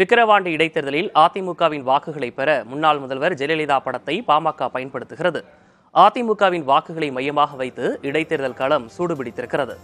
விக்கிரவாண்டி இடைத்தேர்தலில் அதிமுகவின் வாக்குகளை பெற முன்னாள் முதல்வர் ஜெயலலிதா படத்தை பாமக பயன்படுத்துகிறது அதிமுகவின் வாக்குகளை மையமாக வைத்து இடைத்தேர்தல் களம் சூடுபிடித்திருக்கிறது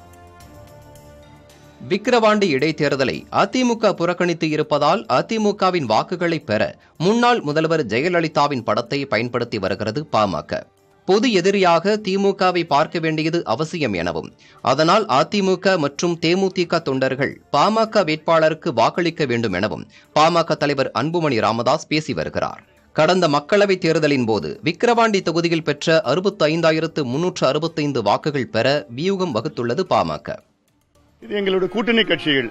விக்கிரவாண்டி இடைத்தேர்தலை அதிமுக புறக்கணித்து இருப்பதால் அதிமுகவின் வாக்குகளை பெற முன்னாள் முதல்வர் ஜெயலலிதாவின் படத்தை பயன்படுத்தி வருகிறது பாமக பொது எதிரியாக திமுகவை பார்க்க வேண்டியது அவசியம் எனவும் அதனால் அதிமுக மற்றும் தேமுதிக தொண்டர்கள் பாமக வேட்பாளருக்கு வாக்களிக்க வேண்டும் எனவும் பாமக தலைவர் அன்புமணி ராமதாஸ் பேசி வருகிறார் கடந்த மக்களவைத் தேர்தலின் போது விக்கிரவாண்டி தொகுதியில் பெற்ற அறுபத்தைந்தாயிரத்து ஐந்தாயிரத்து முன்னூற்று அறுபத்தைந்து வாக்குகள் பெற வியூகம் வகுத்துள்ளது பாமக இது எங்களுடைய கூட்டணி கட்சிகள்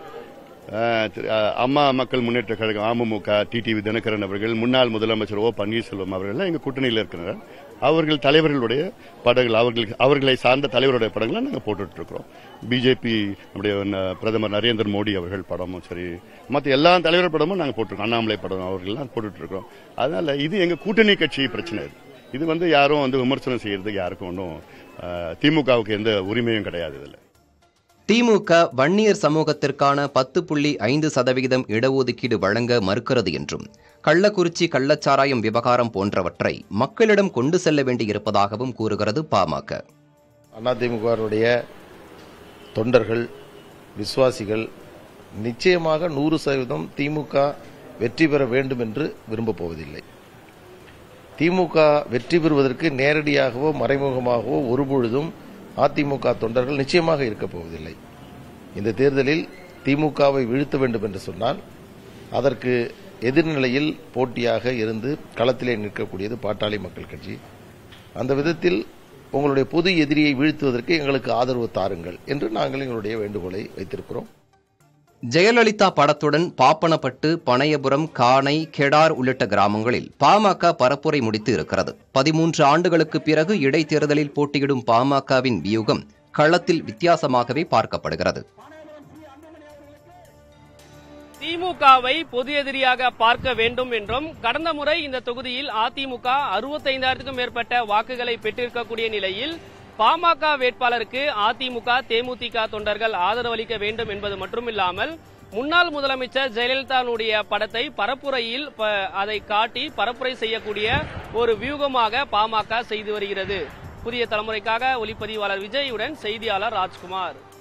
அம்மா மக்கள் முன்னேற்ற கழகம் அமமுக டிடிவி தினகரன் அவர்கள் முன்னாள் முதலமைச்சர் ஓ பன்னீர்செல்வம் அவர்கள் எங்கள் கூட்டணியில் இருக்கிறார் அவர்கள் தலைவர்களுடைய படங்கள் அவர்கள் அவர்களை சார்ந்த தலைவருடைய படங்களை நாங்கள் போட்டுட்டு பிஜேபி நம்முடைய பிரதமர் நரேந்திர மோடி அவர்கள் படமும் சரி மற்ற எல்லா தலைவர் படமும் நாங்கள் போட்டிருக்கோம் அண்ணாமலை படம் அவர்கள்லாம் போட்டுட்டு அதனால் இது எங்கள் கூட்டணி கட்சி பிரச்சனை இது இது வந்து யாரும் வந்து விமர்சனம் செய்யறதுக்கு யாருக்கும் ஒன்றும் திமுகவுக்கு எந்த உரிமையும் கிடையாது இதில் திமுக வன்னியர் சமூகத்திற்கான பத்து புள்ளி ஐந்து சதவிகிதம் இடஒதுக்கீடு வழங்க மறுக்கிறது என்றும் கள்ளக்குறிச்சி கள்ளச்சாராயம் விவகாரம் போன்றவற்றை மக்களிடம் கொண்டு செல்ல வேண்டியிருப்பதாகவும் கூறுகிறது பாமக அதிமுகவினுடைய தொண்டர்கள் விசுவாசிகள் நிச்சயமாக நூறு சதவீதம் திமுக வெற்றி பெற வேண்டும் என்று விரும்பப் போவதில்லை திமுக வெற்றி பெறுவதற்கு நேரடியாகவோ மறைமுகமாகவோ ஒருபொழுதும் அதிமுக தொண்டர்கள் நிச்சயமாக இருக்கப் போவதில்லை இந்த தேர்தலில் திமுகவை வீழ்த்த வேண்டும் என்று சொன்னால் அதற்கு எதிர்நிலையில் போட்டியாக இருந்து களத்திலே நிற்கக்கூடியது பாட்டாளி மக்கள் கட்சி அந்த விதத்தில் உங்களுடைய பொது எதிரியை வீழ்த்துவதற்கு எங்களுக்கு ஆதரவு தாருங்கள் என்று நாங்கள் எங்களுடைய வேண்டுகோளை வைத்திருக்கிறோம் ஜெயலலிதா படத்துடன் பாப்பனப்பட்டு பனையபுரம் காணை கெடார் உள்ளிட்ட கிராமங்களில் பாமக பரப்புரை முடித்து இருக்கிறது பதிமூன்று ஆண்டுகளுக்கு பிறகு இடைத்தேர்தலில் போட்டியிடும் பாமகவின் வியூகம் களத்தில் வித்தியாசமாகவே பார்க்கப்படுகிறது திமுகவை பொது எதிரியாக பார்க்க வேண்டும் என்றும் கடந்த முறை இந்த தொகுதியில் அதிமுக அறுபத்தைந்தாயிரத்துக்கும் மேற்பட்ட வாக்குகளை பெற்றிருக்கக்கூடிய நிலையில் பாமக வேட்பாளருக்கு அதிமுக தேமுதிக தொண்டர்கள் ஆதரவளிக்க வேண்டும் என்பது மட்டுமில்லாமல் முன்னாள் முதலமைச்சர் ஜெயலலிதாவுடைய படத்தை பரப்புரையில் அதை காட்டி பரப்புரை செய்யக்கூடிய ஒரு வியூகமாக பாமக செய்து வருகிறது புதிய தலைமுறைக்காக ஒளிப்பதிவாளர் விஜயுடன் செய்தியாளர் ராஜ்குமார்